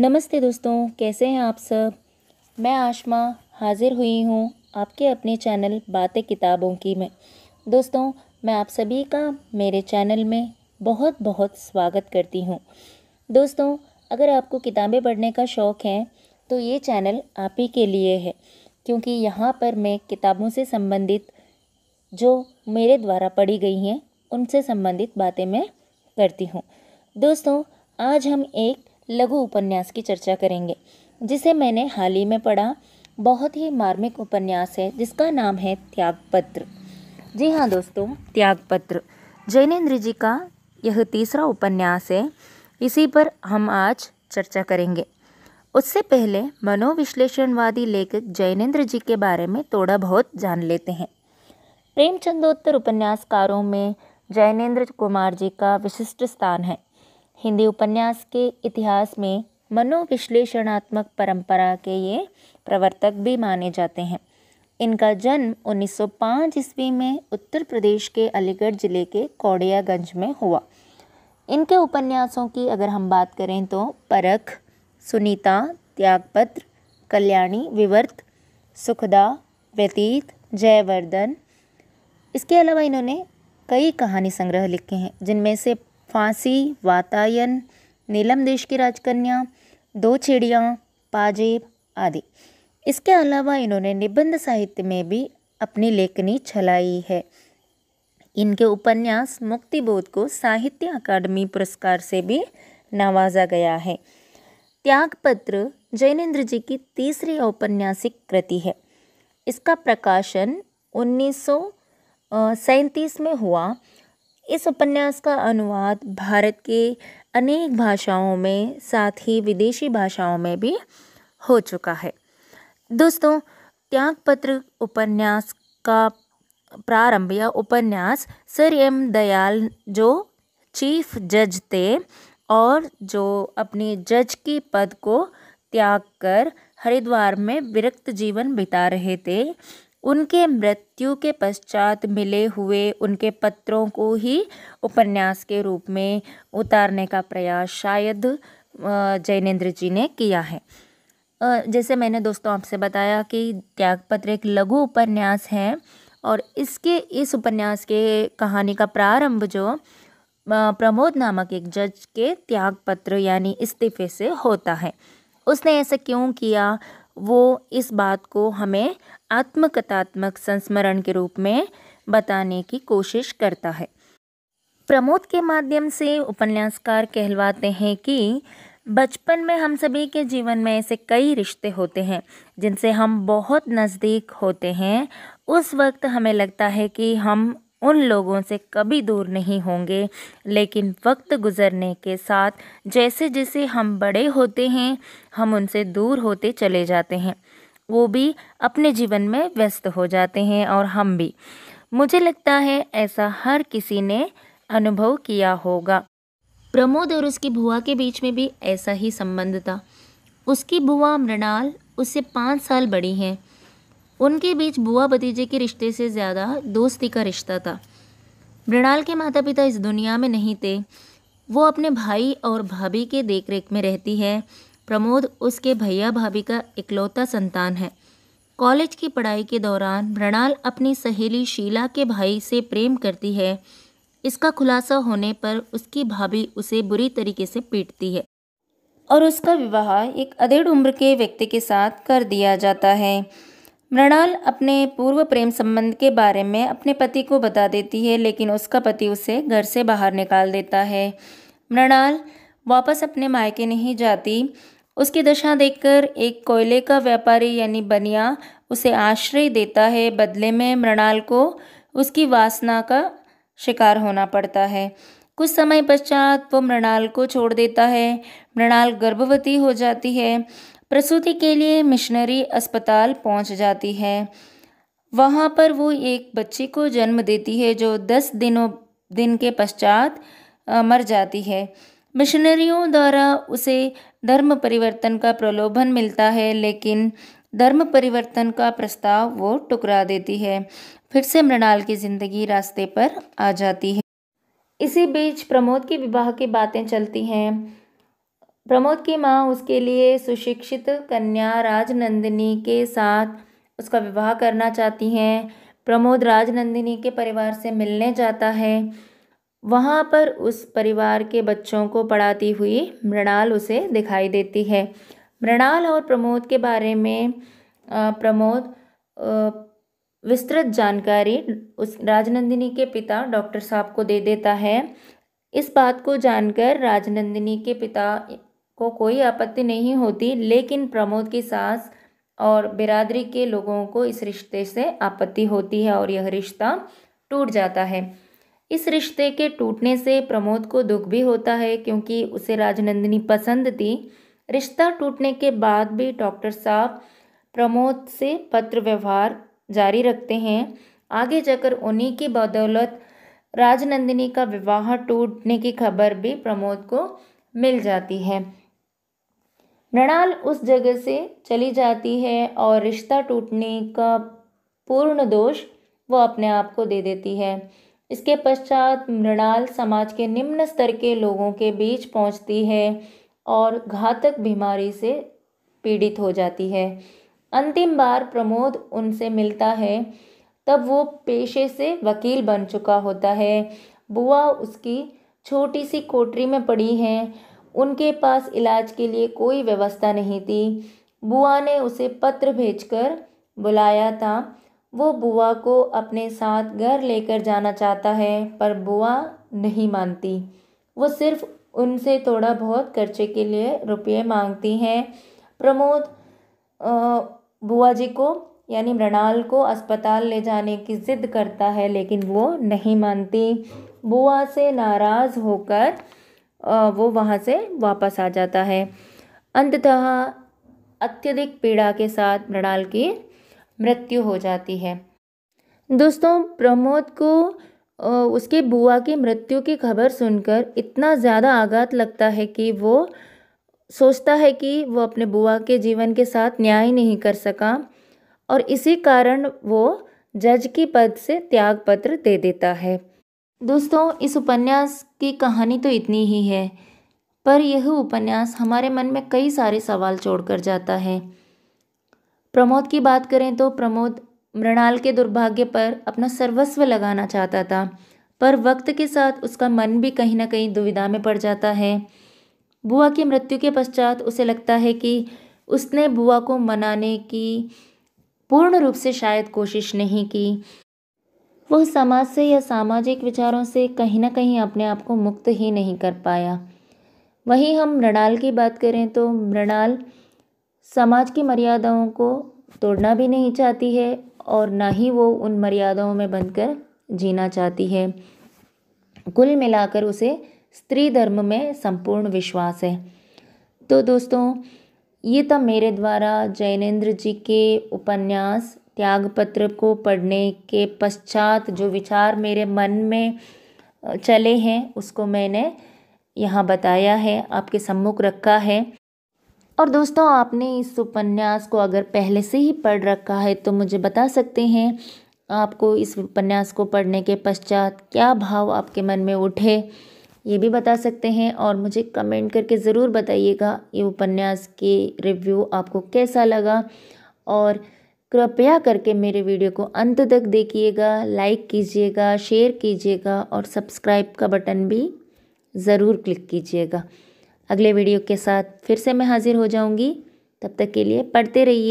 नमस्ते दोस्तों कैसे हैं आप सब मैं आशमा हाज़िर हुई हूँ आपके अपने चैनल बातें किताबों की में दोस्तों मैं आप सभी का मेरे चैनल में बहुत बहुत स्वागत करती हूँ दोस्तों अगर आपको किताबें पढ़ने का शौक़ है तो ये चैनल आप ही के लिए है क्योंकि यहाँ पर मैं किताबों से संबंधित जो मेरे द्वारा पढ़ी गई हैं उनसे संबंधित बातें मैं करती हूँ दोस्तों आज हम एक लघु उपन्यास की चर्चा करेंगे जिसे मैंने हाल ही में पढ़ा बहुत ही मार्मिक उपन्यास है जिसका नाम है त्यागपत्र जी हाँ दोस्तों त्यागपत्र जैनेन्द्र जी का यह तीसरा उपन्यास है इसी पर हम आज चर्चा करेंगे उससे पहले मनोविश्लेषणवादी लेखक जैनेन्द्र जी के बारे में थोड़ा बहुत जान लेते हैं प्रेमचंदोत्तर उपन्यासकारों में जैनेन्द्र कुमार जी का विशिष्ट स्थान है हिंदी उपन्यास के इतिहास में मनोविश्लेषणात्मक परंपरा के ये प्रवर्तक भी माने जाते हैं इनका जन्म 1905 ईस्वी में उत्तर प्रदेश के अलीगढ़ ज़िले के कौड़ियागंज में हुआ इनके उपन्यासों की अगर हम बात करें तो परख सुनीता त्यागपत्र कल्याणी विवर्त सुखदा व्यतीत जयवर्धन इसके अलावा इन्होंने कई कहानी संग्रह लिखे हैं जिनमें से फांसी वातायन नीलम देश की राजकन्या दो चिड़िया पाजेब आदि इसके अलावा इन्होंने निबंध साहित्य में भी अपनी लेखनी छलाई है इनके उपन्यास मुक्तिबोध को साहित्य अकादमी पुरस्कार से भी नवाजा गया है त्यागपत्र जैनेन्द्र जी की तीसरी औपन्यासिक कृति है इसका प्रकाशन उन्नीस में हुआ इस उपन्यास का अनुवाद भारत के अनेक भाषाओं में साथ ही विदेशी भाषाओं में भी हो चुका है दोस्तों त्यागपत्र उपन्यास का प्रारंभ या उपन्यास सर एम दयाल जो चीफ जज थे और जो अपने जज के पद को त्याग कर हरिद्वार में विरक्त जीवन बिता रहे थे उनके मृत्यु के पश्चात मिले हुए उनके पत्रों को ही उपन्यास के रूप में उतारने का प्रयास शायद जैनेन्द्र जी ने किया है जैसे मैंने दोस्तों आपसे बताया कि त्यागपत्र एक लघु उपन्यास है और इसके इस उपन्यास के कहानी का प्रारंभ जो प्रमोद नामक एक जज के त्यागपत्र यानी इस्तीफे से होता है उसने ऐसा क्यों किया वो इस बात को हमें आत्मकथात्मक संस्मरण के रूप में बताने की कोशिश करता है प्रमोद के माध्यम से उपन्यासकार कहलवाते हैं कि बचपन में हम सभी के जीवन में ऐसे कई रिश्ते होते हैं जिनसे हम बहुत नज़दीक होते हैं उस वक्त हमें लगता है कि हम उन लोगों से कभी दूर नहीं होंगे लेकिन वक्त गुज़रने के साथ जैसे जैसे हम बड़े होते हैं हम उनसे दूर होते चले जाते हैं वो भी अपने जीवन में व्यस्त हो जाते हैं और हम भी मुझे लगता है ऐसा हर किसी ने अनुभव किया होगा प्रमोद और उसकी बुआ के बीच में भी ऐसा ही संबंध था उसकी बुआ मृणाल उससे पाँच साल बड़ी हैं उनके बीच बुआ भतीजे के रिश्ते से ज़्यादा दोस्ती का रिश्ता था मृणाल के माता पिता इस दुनिया में नहीं थे वो अपने भाई और भाभी के देखरेख में रहती है प्रमोद उसके भैया भाभी का इकलौता संतान है कॉलेज की पढ़ाई के दौरान मृणाल अपनी सहेली शीला के भाई से प्रेम करती है इसका खुलासा होने पर उसकी भाभी उसे बुरी तरीके से पीटती है और उसका विवाह एक अधेड़ उम्र के व्यक्ति के साथ कर दिया जाता है मृणाल अपने पूर्व प्रेम संबंध के बारे में अपने पति को बता देती है लेकिन उसका पति उसे घर से बाहर निकाल देता है मृणाल वापस अपने मायके नहीं जाती उसकी दशा देखकर एक कोयले का व्यापारी यानी बनिया उसे आश्रय देता है बदले में मृणाल को उसकी वासना का शिकार होना पड़ता है कुछ समय पश्चात वो मृणाल को छोड़ देता है मृणाल गर्भवती हो जाती है प्रसूति के लिए मिशनरी अस्पताल पहुंच जाती है वहां पर वो एक बच्चे को जन्म देती है जो दस दिनों दिन के पश्चात मर जाती है मिशनरियों द्वारा उसे धर्म परिवर्तन का प्रलोभन मिलता है लेकिन धर्म परिवर्तन का प्रस्ताव वो टुकरा देती है फिर से मृणाल की जिंदगी रास्ते पर आ जाती है इसी बीच प्रमोद के विवाह की बातें चलती हैं प्रमोद की माँ उसके लिए सुशिक्षित कन्या राजनंदिनी के साथ उसका विवाह करना चाहती हैं प्रमोद राजनंदिनी के परिवार से मिलने जाता है वहाँ पर उस परिवार के बच्चों को पढ़ाती हुई मृणाल उसे दिखाई देती है मृणाल और प्रमोद के बारे में प्रमोद विस्तृत जानकारी उस राजनंदिनी के पिता डॉक्टर साहब को दे देता है इस बात को जानकर राजनंदिनी के पिता को कोई आपत्ति नहीं होती लेकिन प्रमोद की सास और बिरादरी के लोगों को इस रिश्ते से आपत्ति होती है और यह रिश्ता टूट जाता है इस रिश्ते के टूटने से प्रमोद को दुख भी होता है क्योंकि उसे राजनंदिनी पसंद थी रिश्ता टूटने के बाद भी डॉक्टर साहब प्रमोद से पत्र व्यवहार जारी रखते हैं आगे जाकर उन्हीं की बदौलत राजनंदिनी का विवाह टूटने की खबर भी प्रमोद को मिल जाती है मृणाल उस जगह से चली जाती है और रिश्ता टूटने का पूर्ण दोष वो अपने आप को दे देती है इसके पश्चात मृणाल समाज के निम्न स्तर के लोगों के बीच पहुंचती है और घातक बीमारी से पीड़ित हो जाती है अंतिम बार प्रमोद उनसे मिलता है तब वो पेशे से वकील बन चुका होता है बुआ उसकी छोटी सी कोठरी में पड़ी है उनके पास इलाज के लिए कोई व्यवस्था नहीं थी बुआ ने उसे पत्र भेजकर बुलाया था वो बुआ को अपने साथ घर लेकर जाना चाहता है पर बुआ नहीं मानती वो सिर्फ उनसे थोड़ा बहुत खर्चे के लिए रुपये मांगती हैं प्रमोद बुआ जी को यानी मृणाल को अस्पताल ले जाने की ज़िद करता है लेकिन वो नहीं मानती बुआ से नाराज़ होकर वो वहाँ से वापस आ जाता है अंततः अत्यधिक पीड़ा के साथ मृणाल की मृत्यु हो जाती है दोस्तों प्रमोद को उसके बुआ की मृत्यु की खबर सुनकर इतना ज़्यादा आघात लगता है कि वो सोचता है कि वो अपने बुआ के जीवन के साथ न्याय नहीं कर सका और इसी कारण वो जज की पद से त्याग पत्र दे देता है दोस्तों इस उपन्यास की कहानी तो इतनी ही है पर यह उपन्यास हमारे मन में कई सारे सवाल छोड़कर जाता है प्रमोद की बात करें तो प्रमोद मृणाल के दुर्भाग्य पर अपना सर्वस्व लगाना चाहता था पर वक्त के साथ उसका मन भी कहीं ना कहीं दुविधा में पड़ जाता है बुआ की मृत्यु के पश्चात उसे लगता है कि उसने बुआ को मनाने की पूर्ण रूप से शायद कोशिश नहीं की वह समाज से या सामाजिक विचारों से कहीं ना कहीं अपने आप को मुक्त ही नहीं कर पाया वहीं हम मृणाल की बात करें तो मृणाल समाज की मर्यादाओं को तोड़ना भी नहीं चाहती है और ना ही वो उन मर्यादाओं में बनकर जीना चाहती है कुल मिलाकर उसे स्त्री धर्म में संपूर्ण विश्वास है तो दोस्तों ये तब मेरे द्वारा जैनेन्द्र जी के उपन्यास त्यागपत्र को पढ़ने के पश्चात जो विचार मेरे मन में चले हैं उसको मैंने यहाँ बताया है आपके सम्मुख रखा है और दोस्तों आपने इस उपन्यास को अगर पहले से ही पढ़ रखा है तो मुझे बता सकते हैं आपको इस उपन्यास को पढ़ने के पश्चात क्या भाव आपके मन में उठे ये भी बता सकते हैं और मुझे कमेंट करके ज़रूर बताइएगा ये उपन्यास के रिव्यू आपको कैसा लगा और कृपया करके मेरे वीडियो को अंत तक देखिएगा लाइक कीजिएगा शेयर कीजिएगा और सब्सक्राइब का बटन भी ज़रूर क्लिक कीजिएगा अगले वीडियो के साथ फिर से मैं हाज़िर हो जाऊंगी तब तक के लिए पढ़ते रहिए